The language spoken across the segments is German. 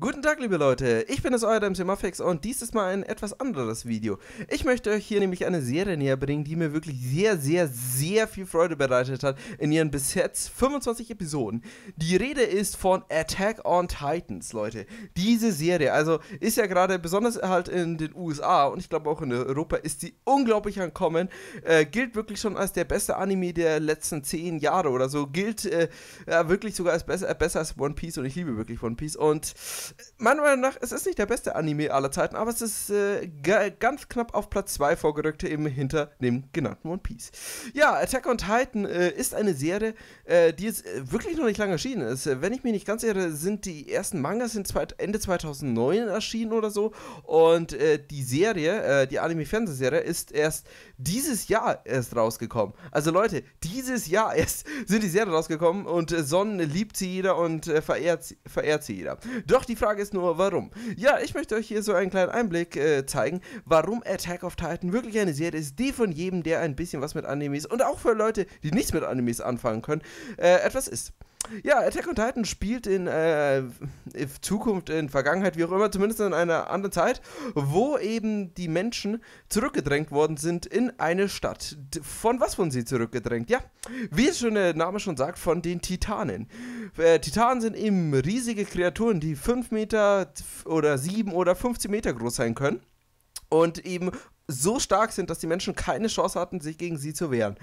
Guten Tag, liebe Leute, ich bin es euer MC Muffix und dies ist mal ein etwas anderes Video. Ich möchte euch hier nämlich eine Serie näher bringen, die mir wirklich sehr, sehr, sehr viel Freude bereitet hat in ihren bis jetzt 25 Episoden. Die Rede ist von Attack on Titans, Leute. Diese Serie, also ist ja gerade besonders halt in den USA und ich glaube auch in Europa ist sie unglaublich ankommen. Äh, gilt wirklich schon als der beste Anime der letzten 10 Jahre oder so. Gilt äh, ja, wirklich sogar als besser, besser als One Piece und ich liebe wirklich One Piece und meiner Meinung nach, es ist nicht der beste Anime aller Zeiten, aber es ist äh, ganz knapp auf Platz 2 vorgerückt, eben hinter dem genannten One Piece. Ja, Attack on Titan äh, ist eine Serie, äh, die jetzt äh, wirklich noch nicht lange erschienen ist. Äh, wenn ich mich nicht ganz irre, sind die ersten Mangas sind Ende 2009 erschienen oder so und äh, die Serie, die Anime-Fernsehserie, ist erst dieses Jahr erst rausgekommen. Also Leute, dieses Jahr erst sind die Serien rausgekommen und Sonnen liebt sie jeder und äh, verehrt, sie, verehrt sie jeder. Doch die Frage ist nur, warum? Ja, ich möchte euch hier so einen kleinen Einblick äh, zeigen, warum Attack of Titan wirklich eine Serie ist, die von jedem, der ein bisschen was mit Animes und auch für Leute, die nichts mit Animes anfangen können, äh, etwas ist ja, Attack on Titan spielt in äh, Zukunft, in Vergangenheit, wie auch immer, zumindest in einer anderen Zeit, wo eben die Menschen zurückgedrängt worden sind in eine Stadt. Von was wurden sie zurückgedrängt? Ja, wie es schon der äh, Name schon sagt, von den Titanen. Äh, Titanen sind eben riesige Kreaturen, die 5 Meter oder 7 oder 15 Meter groß sein können und eben so stark sind, dass die Menschen keine Chance hatten, sich gegen sie zu wehren.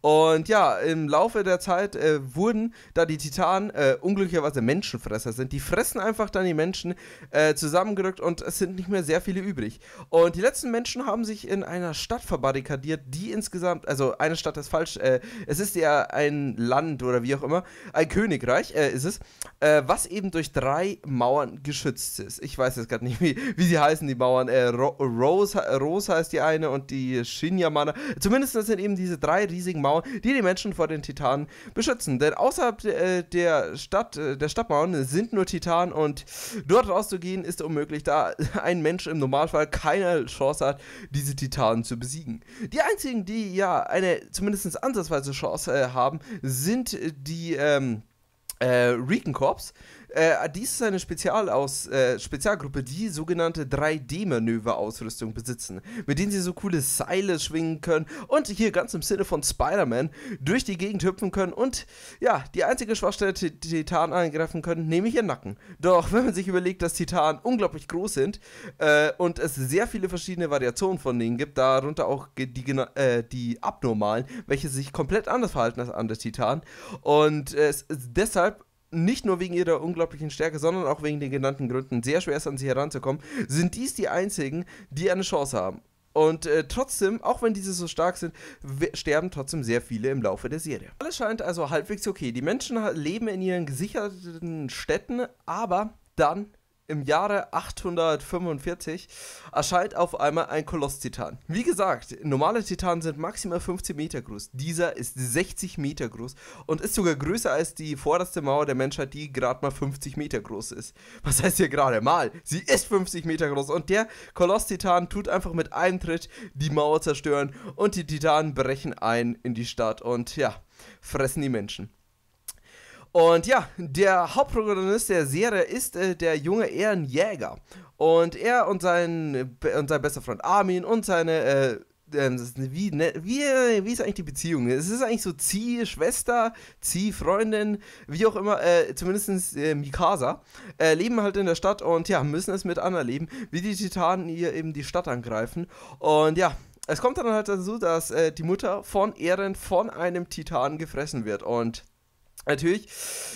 Und ja, im Laufe der Zeit äh, wurden, da die Titanen äh, unglücklicherweise Menschenfresser sind, die fressen einfach dann die Menschen äh, zusammengerückt und es sind nicht mehr sehr viele übrig. Und die letzten Menschen haben sich in einer Stadt verbarrikadiert, die insgesamt, also eine Stadt ist falsch, äh, es ist ja ein Land oder wie auch immer, ein Königreich äh, ist es, äh, was eben durch drei Mauern geschützt ist. Ich weiß jetzt gerade nicht, wie, wie sie heißen, die Mauern. Rose, Rose heißt ist die eine und die Shinyamana. Zumindest das sind eben diese drei riesigen Mauern, die die Menschen vor den Titanen beschützen. Denn außerhalb äh, der Stadt, äh, der Stadtmauern sind nur Titanen und dort rauszugehen ist unmöglich, da ein Mensch im Normalfall keine Chance hat, diese Titanen zu besiegen. Die einzigen, die ja eine zumindest ansatzweise Chance äh, haben, sind die ähm, äh, Riken Corps, äh, dies ist eine Spezialaus äh, Spezialgruppe, die sogenannte 3D-Manöver-Ausrüstung besitzen, mit denen sie so coole Seile schwingen können und hier ganz im Sinne von Spider-Man durch die Gegend hüpfen können und ja, die einzige Schwachstelle, die Titan angreifen können, nämlich ihren Nacken. Doch wenn man sich überlegt, dass Titan unglaublich groß sind äh, und es sehr viele verschiedene Variationen von denen gibt, darunter auch die, äh, die abnormalen, welche sich komplett anders verhalten als andere Titanen und es deshalb nicht nur wegen ihrer unglaublichen Stärke, sondern auch wegen den genannten Gründen sehr schwer ist, an sie heranzukommen, sind dies die einzigen, die eine Chance haben. Und äh, trotzdem, auch wenn diese so stark sind, sterben trotzdem sehr viele im Laufe der Serie. Alles scheint also halbwegs okay. Die Menschen leben in ihren gesicherten Städten, aber dann im Jahre 845 erscheint auf einmal ein Koloss-Titan. Wie gesagt, normale Titanen sind maximal 15 Meter groß. Dieser ist 60 Meter groß und ist sogar größer als die vorderste Mauer der Menschheit, die gerade mal 50 Meter groß ist. Was heißt hier gerade mal? Sie ist 50 Meter groß und der Koloss-Titan tut einfach mit einem Tritt die Mauer zerstören und die Titanen brechen ein in die Stadt und ja, fressen die Menschen. Und ja, der Hauptprotagonist der Serie ist äh, der junge Ehrenjäger. Und er und sein, äh, und sein bester Freund Armin und seine äh, ähm, wie, ne, wie, äh, wie ist eigentlich die Beziehung? Es ist eigentlich so Zieh-Schwester, Zieh-Freundin, wie auch immer, äh, zumindest äh, Mikasa, äh, leben halt in der Stadt und ja, müssen es mit Anna leben, wie die Titanen hier eben die Stadt angreifen. Und ja, es kommt dann halt dazu, dass äh, die Mutter von Ehren von einem Titan gefressen wird. Und Natürlich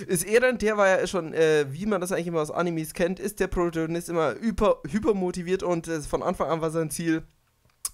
ist er dann der war ja schon, äh, wie man das eigentlich immer aus Animes kennt, ist der Protagonist immer hyper, hyper motiviert und äh, von Anfang an war sein Ziel,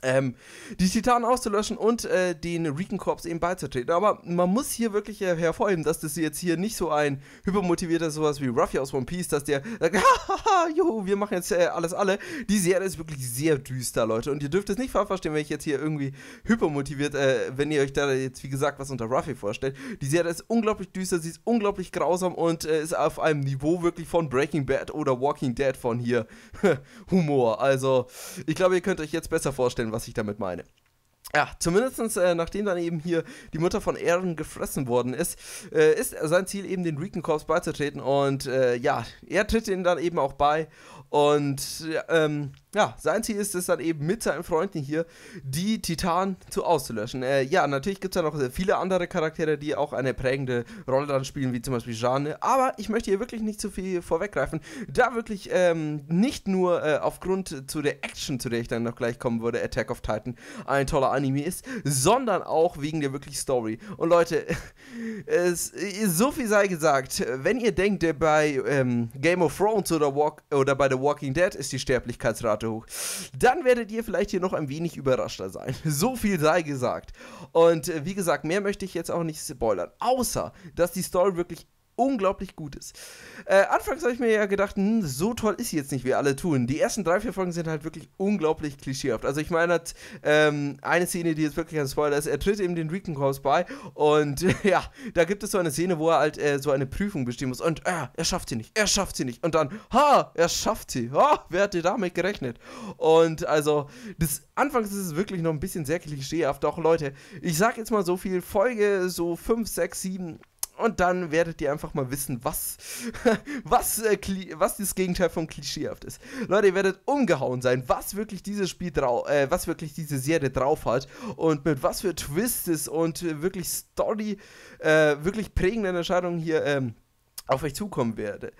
ähm, die Titanen auszulöschen und äh, den Recon Corps eben beizutreten. Aber man muss hier wirklich äh, hervorheben, dass das jetzt hier nicht so ein hypermotivierter sowas wie Ruffy aus One Piece, dass der sagt, hahaha, juhu, wir machen jetzt äh, alles alle. Die Serie ist wirklich sehr düster, Leute. Und ihr dürft es nicht falsch verstehen, wenn ich jetzt hier irgendwie hypermotiviert, äh, wenn ihr euch da jetzt, wie gesagt, was unter Ruffy vorstellt. Die Serie ist unglaublich düster, sie ist unglaublich grausam und äh, ist auf einem Niveau wirklich von Breaking Bad oder Walking Dead von hier Humor. Also, ich glaube, ihr könnt euch jetzt besser vorstellen, vorstellen, was ich damit meine. Ja, zumindest äh, nachdem dann eben hier die Mutter von Aaron gefressen worden ist, äh, ist sein Ziel eben den Recon Corps beizutreten und äh, ja, er tritt ihnen dann eben auch bei und ähm, ja, sein Ziel ist es dann eben mit seinen Freunden hier, die Titanen zu auszulöschen. Äh, ja, natürlich gibt es da noch viele andere Charaktere, die auch eine prägende Rolle dann spielen, wie zum Beispiel Jane. Aber ich möchte hier wirklich nicht zu viel vorweggreifen, da wirklich ähm, nicht nur äh, aufgrund zu der Action, zu der ich dann noch gleich kommen würde, Attack of Titan, ein toller Anime ist, sondern auch wegen der wirklich Story. Und Leute, es, so viel sei gesagt, wenn ihr denkt, bei ähm, Game of Thrones oder, Walk, oder bei The Walking Dead ist die Sterblichkeitsrate hoch, dann werdet ihr vielleicht hier noch ein wenig überraschter sein. So viel sei gesagt. Und äh, wie gesagt, mehr möchte ich jetzt auch nicht spoilern, außer dass die Story wirklich unglaublich gut ist. Äh, anfangs habe ich mir ja gedacht, hm, so toll ist sie jetzt nicht, wie alle tun. Die ersten drei, vier Folgen sind halt wirklich unglaublich klischeehaft. Also ich meine, ähm, eine Szene, die jetzt wirklich ein Spoiler ist, er tritt eben den Rican Corps bei und ja, da gibt es so eine Szene, wo er halt äh, so eine Prüfung bestehen muss und äh, er schafft sie nicht, er schafft sie nicht und dann, ha, er schafft sie, ha, wer hätte damit gerechnet? Und also, das, anfangs ist es wirklich noch ein bisschen sehr klischeehaft, doch Leute, ich sag jetzt mal so viel, Folge so 5, 6, 7 und dann werdet ihr einfach mal wissen, was, was, äh, was das Gegenteil von klischeehaft ist. Leute, ihr werdet umgehauen sein, was wirklich dieses Spiel drauf, äh, was wirklich diese Serie drauf hat und mit was für Twists und wirklich Story, äh, wirklich prägenden Entscheidungen hier ähm, auf euch zukommen werde.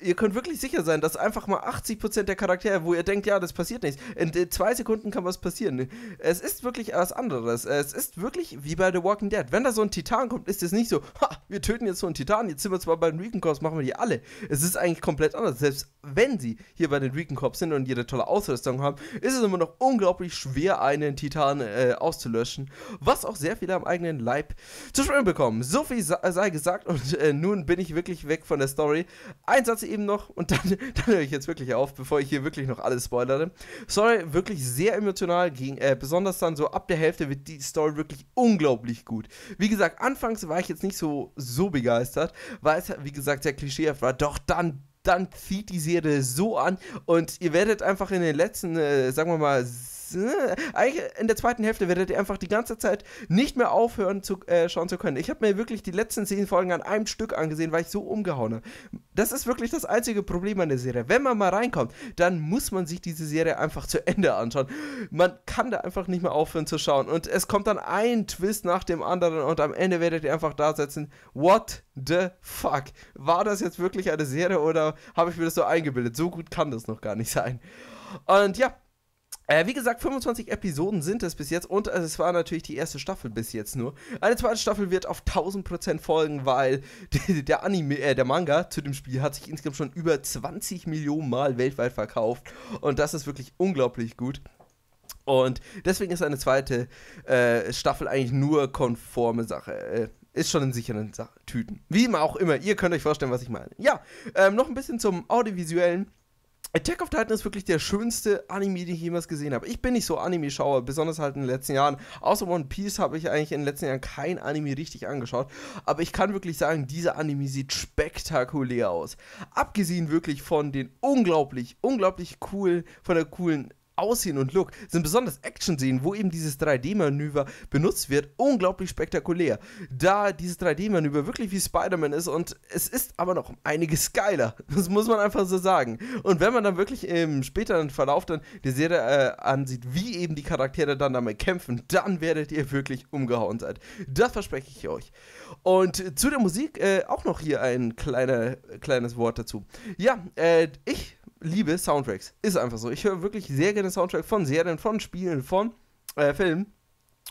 Ihr könnt wirklich sicher sein, dass einfach mal 80% der Charaktere, wo ihr denkt, ja, das passiert nichts, in zwei Sekunden kann was passieren. Es ist wirklich was anderes. Es ist wirklich wie bei The Walking Dead. Wenn da so ein Titan kommt, ist es nicht so, ha, wir töten jetzt so einen Titan, jetzt sind wir zwar bei den Recon Corps, machen wir die alle. Es ist eigentlich komplett anders. Selbst wenn sie hier bei den Recon Corps sind und ihre tolle Ausrüstung haben, ist es immer noch unglaublich schwer, einen Titan äh, auszulöschen. Was auch sehr viele am eigenen Leib zu spüren bekommen. So viel sei gesagt und äh, nun bin ich wirklich weg weg von der Story. Ein Satz eben noch und dann, dann höre ich jetzt wirklich auf, bevor ich hier wirklich noch alles spoilere. Story wirklich sehr emotional ging, äh, besonders dann so ab der Hälfte wird die Story wirklich unglaublich gut. Wie gesagt, anfangs war ich jetzt nicht so, so begeistert, weil es, wie gesagt, sehr klischeehaft war, doch dann dann zieht die Serie so an und ihr werdet einfach in den letzten, äh, sagen wir mal, äh, eigentlich in der zweiten Hälfte werdet ihr einfach die ganze Zeit nicht mehr aufhören zu äh, schauen zu können. Ich habe mir wirklich die letzten zehn Folgen an einem Stück angesehen, weil ich so umgehauen habe. Das ist wirklich das einzige Problem an der Serie. Wenn man mal reinkommt, dann muss man sich diese Serie einfach zu Ende anschauen. Man kann da einfach nicht mehr aufhören zu schauen. Und es kommt dann ein Twist nach dem anderen und am Ende werdet ihr einfach da sitzen. What the fuck? War das jetzt wirklich eine Serie oder habe ich mir das so eingebildet? So gut kann das noch gar nicht sein. Und ja, äh, wie gesagt, 25 Episoden sind es bis jetzt und äh, es war natürlich die erste Staffel bis jetzt nur. Eine zweite Staffel wird auf 1000% folgen, weil die, der Anime, äh, der Manga zu dem Spiel hat sich insgesamt schon über 20 Millionen Mal weltweit verkauft und das ist wirklich unglaublich gut. Und deswegen ist eine zweite äh, Staffel eigentlich nur konforme Sache. Äh, ist schon in sicheren Tüten. Wie immer auch immer. Ihr könnt euch vorstellen, was ich meine. Ja, ähm, noch ein bisschen zum Audiovisuellen. Attack of Titan ist wirklich der schönste Anime, den ich jemals gesehen habe. Ich bin nicht so Anime-Schauer, besonders halt in den letzten Jahren. Außer One Piece habe ich eigentlich in den letzten Jahren kein Anime richtig angeschaut. Aber ich kann wirklich sagen, dieser Anime sieht spektakulär aus. Abgesehen wirklich von den unglaublich, unglaublich coolen, von der coolen Aussehen und Look sind besonders Action-Szenen, wo eben dieses 3D-Manöver benutzt wird, unglaublich spektakulär. Da dieses 3D-Manöver wirklich wie Spider-Man ist und es ist aber noch einiges geiler. Das muss man einfach so sagen. Und wenn man dann wirklich im späteren Verlauf dann die Serie äh, ansieht, wie eben die Charaktere dann damit kämpfen, dann werdet ihr wirklich umgehauen seid. Das verspreche ich euch. Und zu der Musik äh, auch noch hier ein kleiner, kleines Wort dazu. Ja, äh, ich liebe Soundtracks. Ist einfach so. Ich höre wirklich sehr gerne Soundtracks von Serien, von Spielen, von äh, Filmen.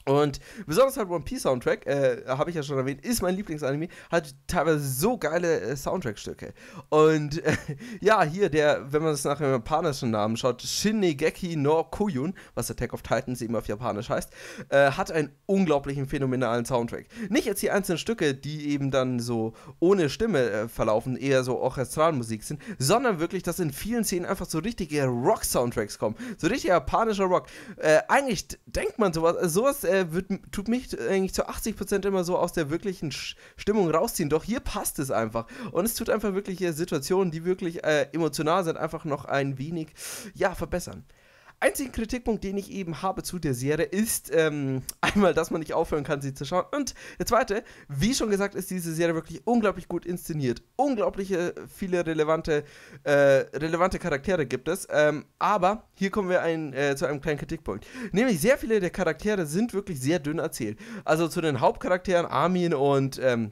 Und besonders halt One Piece Soundtrack, äh, habe ich ja schon erwähnt, ist mein Lieblingsanime, hat teilweise so geile äh, Soundtrack-Stücke. Und äh, ja, hier der, wenn man es nach dem japanischen Namen schaut, Shinigeki no Koyun, was Attack of Titans eben auf Japanisch heißt, äh, hat einen unglaublichen phänomenalen Soundtrack. Nicht jetzt die einzelnen Stücke, die eben dann so ohne Stimme äh, verlaufen, eher so Orchestralmusik sind, sondern wirklich, dass in vielen Szenen einfach so richtige Rock-Soundtracks kommen. So richtig japanischer Rock. Äh, eigentlich denkt man sowas, sowas Äh, äh, wird, tut mich eigentlich zu 80% immer so aus der wirklichen Sch Stimmung rausziehen. Doch hier passt es einfach. Und es tut einfach wirklich äh, Situationen, die wirklich äh, emotional sind, einfach noch ein wenig ja, verbessern einzigen Kritikpunkt, den ich eben habe zu der Serie, ist ähm, einmal, dass man nicht aufhören kann, sie zu schauen. Und der zweite, wie schon gesagt, ist diese Serie wirklich unglaublich gut inszeniert. Unglaubliche viele relevante, äh, relevante Charaktere gibt es. Ähm, aber hier kommen wir ein, äh, zu einem kleinen Kritikpunkt. Nämlich sehr viele der Charaktere sind wirklich sehr dünn erzählt. Also zu den Hauptcharakteren Armin und ähm,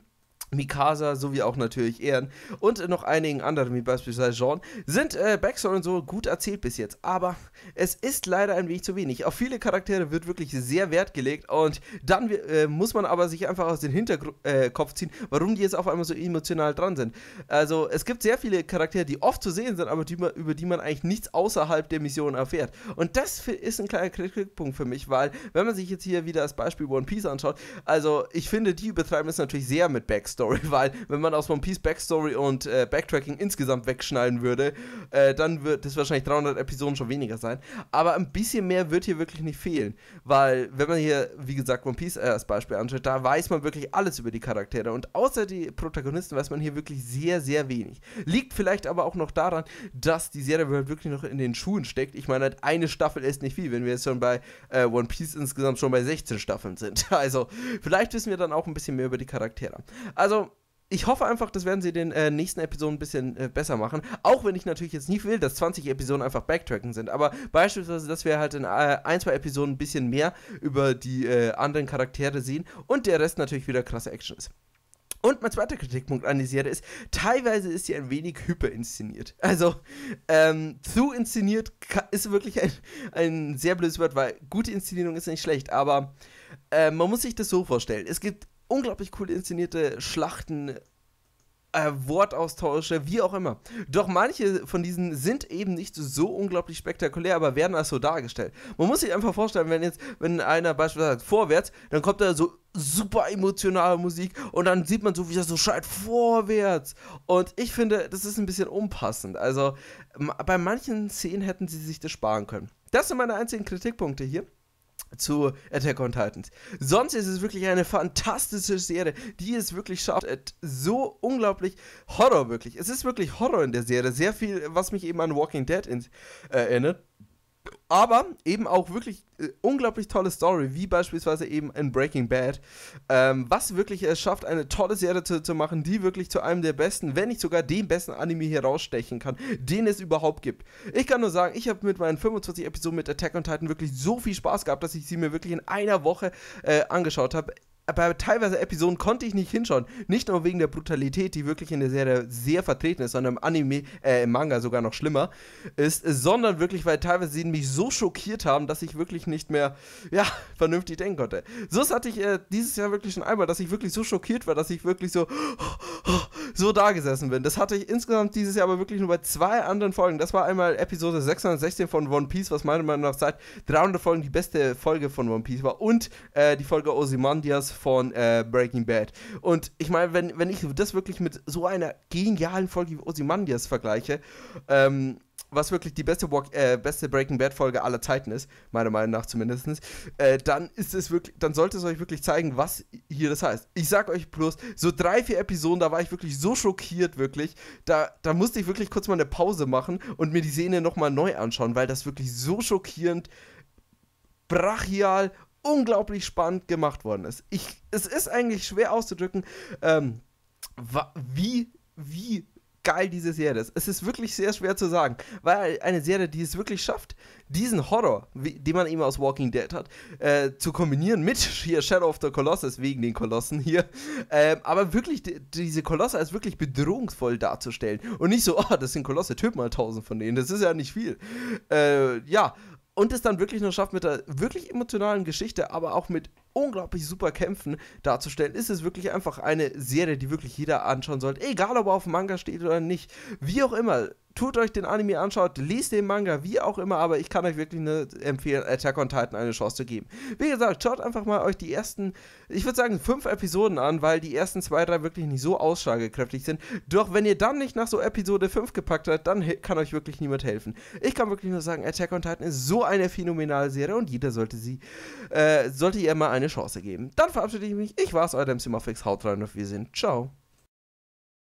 Mikasa sowie auch natürlich Ehren und noch einigen anderen, wie beispielsweise Jean, sind äh, Backstory und so gut erzählt bis jetzt. Aber es ist leider ein wenig zu wenig. Auf viele Charaktere wird wirklich sehr Wert gelegt und dann äh, muss man aber sich einfach aus dem Hinterkopf äh, ziehen, warum die jetzt auf einmal so emotional dran sind. Also es gibt sehr viele Charaktere, die oft zu sehen sind, aber die, über die man eigentlich nichts außerhalb der Mission erfährt. Und das ist ein kleiner Kritikpunkt für mich, weil wenn man sich jetzt hier wieder das Beispiel One Piece anschaut, also ich finde, die übertreiben es natürlich sehr mit Backstory. Backstory, weil wenn man aus One Piece Backstory und äh, Backtracking insgesamt wegschneiden würde, äh, dann wird es wahrscheinlich 300 Episoden schon weniger sein. Aber ein bisschen mehr wird hier wirklich nicht fehlen, weil wenn man hier, wie gesagt, One Piece äh, als Beispiel anschaut, da weiß man wirklich alles über die Charaktere und außer die Protagonisten weiß man hier wirklich sehr, sehr wenig. Liegt vielleicht aber auch noch daran, dass die Serie halt wirklich noch in den Schuhen steckt. Ich meine, halt eine Staffel ist nicht viel, wenn wir jetzt schon bei äh, One Piece insgesamt schon bei 16 Staffeln sind. Also vielleicht wissen wir dann auch ein bisschen mehr über die Charaktere also ich hoffe einfach, das werden sie den äh, nächsten Episoden ein bisschen äh, besser machen. Auch wenn ich natürlich jetzt nicht will, dass 20 Episoden einfach Backtracken sind. Aber beispielsweise, dass wir halt in äh, ein, zwei Episoden ein bisschen mehr über die äh, anderen Charaktere sehen und der Rest natürlich wieder krasse Action ist. Und mein zweiter Kritikpunkt an die Serie ist, teilweise ist sie ein wenig hyperinszeniert. Also, ähm, zu inszeniert ist wirklich ein, ein sehr blödes Wort, weil gute Inszenierung ist nicht schlecht, aber äh, man muss sich das so vorstellen. Es gibt unglaublich cool inszenierte Schlachten, äh, Wortaustausche, wie auch immer. Doch manche von diesen sind eben nicht so unglaublich spektakulär, aber werden als so dargestellt. Man muss sich einfach vorstellen, wenn jetzt, wenn einer beispielsweise sagt, vorwärts, dann kommt da so super emotionale Musik und dann sieht man so, wie er so schreit, vorwärts. Und ich finde, das ist ein bisschen unpassend. Also bei manchen Szenen hätten sie sich das sparen können. Das sind meine einzigen Kritikpunkte hier zu Attack on Titans. Sonst ist es wirklich eine fantastische Serie, die es wirklich schafft, so unglaublich Horror wirklich. Es ist wirklich Horror in der Serie. Sehr viel, was mich eben an Walking Dead in, äh, erinnert aber eben auch wirklich äh, unglaublich tolle Story, wie beispielsweise eben in Breaking Bad, ähm, was wirklich es schafft, eine tolle Serie zu, zu, machen, die wirklich zu einem der besten, wenn nicht sogar dem besten Anime herausstechen kann, den es überhaupt gibt. Ich kann nur sagen, ich habe mit meinen 25 Episoden mit Attack on Titan wirklich so viel Spaß gehabt, dass ich sie mir wirklich in einer Woche äh, angeschaut habe bei teilweise Episoden konnte ich nicht hinschauen. Nicht nur wegen der Brutalität, die wirklich in der Serie sehr vertreten ist, sondern im Anime, äh, im Manga sogar noch schlimmer ist, sondern wirklich, weil teilweise sie mich so schockiert haben, dass ich wirklich nicht mehr, ja, vernünftig denken konnte. So hatte ich äh, dieses Jahr wirklich schon einmal, dass ich wirklich so schockiert war, dass ich wirklich so, oh, so da gesessen bin. Das hatte ich insgesamt dieses Jahr aber wirklich nur bei zwei anderen Folgen. Das war einmal Episode 616 von One Piece, was meiner Meinung nach seit 300 Folgen die beste Folge von One Piece war. Und äh, die Folge Ozymandias von äh, Breaking Bad. Und ich meine, wenn, wenn ich das wirklich mit so einer genialen Folge wie Ozymandias vergleiche, ähm, was wirklich die beste, Walk, äh, beste Breaking Bad Folge aller Zeiten ist, meiner Meinung nach zumindest, äh, dann ist es wirklich, dann sollte es euch wirklich zeigen, was hier das heißt. Ich sag euch bloß, so drei, vier Episoden, da war ich wirklich so schockiert, wirklich, da, da musste ich wirklich kurz mal eine Pause machen und mir die Szene nochmal neu anschauen, weil das wirklich so schockierend, brachial, unglaublich spannend gemacht worden ist. Ich, es ist eigentlich schwer auszudrücken, ähm, wie, wie geil diese Serie ist. Es ist wirklich sehr schwer zu sagen, weil eine Serie, die es wirklich schafft, diesen Horror, wie, den man eben aus Walking Dead hat, äh, zu kombinieren mit hier Shadow of the Colossus wegen den Kolossen hier, äh, aber wirklich die, diese Kolosse als wirklich bedrohungsvoll darzustellen und nicht so, oh, das sind Kolosse, töten mal tausend von denen, das ist ja nicht viel. Äh, ja, und es dann wirklich nur schafft, mit der wirklich emotionalen Geschichte, aber auch mit unglaublich super Kämpfen darzustellen, ist es wirklich einfach eine Serie, die wirklich jeder anschauen sollte. Egal, ob er auf dem Manga steht oder nicht. Wie auch immer, tut euch den Anime anschaut, liest den Manga, wie auch immer, aber ich kann euch wirklich eine, empfehlen, Attack on Titan eine Chance zu geben. Wie gesagt, schaut einfach mal euch die ersten, ich würde sagen, fünf Episoden an, weil die ersten zwei, drei wirklich nicht so ausschlagekräftig sind. Doch wenn ihr dann nicht nach so Episode 5 gepackt habt, dann kann euch wirklich niemand helfen. Ich kann wirklich nur sagen, Attack on Titan ist so eine phänomenale Serie und jeder sollte sie, äh, sollte ihr mal eine Chance geben. Dann verabschiede ich mich. Ich war's, euer MC Muffix. Haut rein und auf Wiedersehen. Ciao.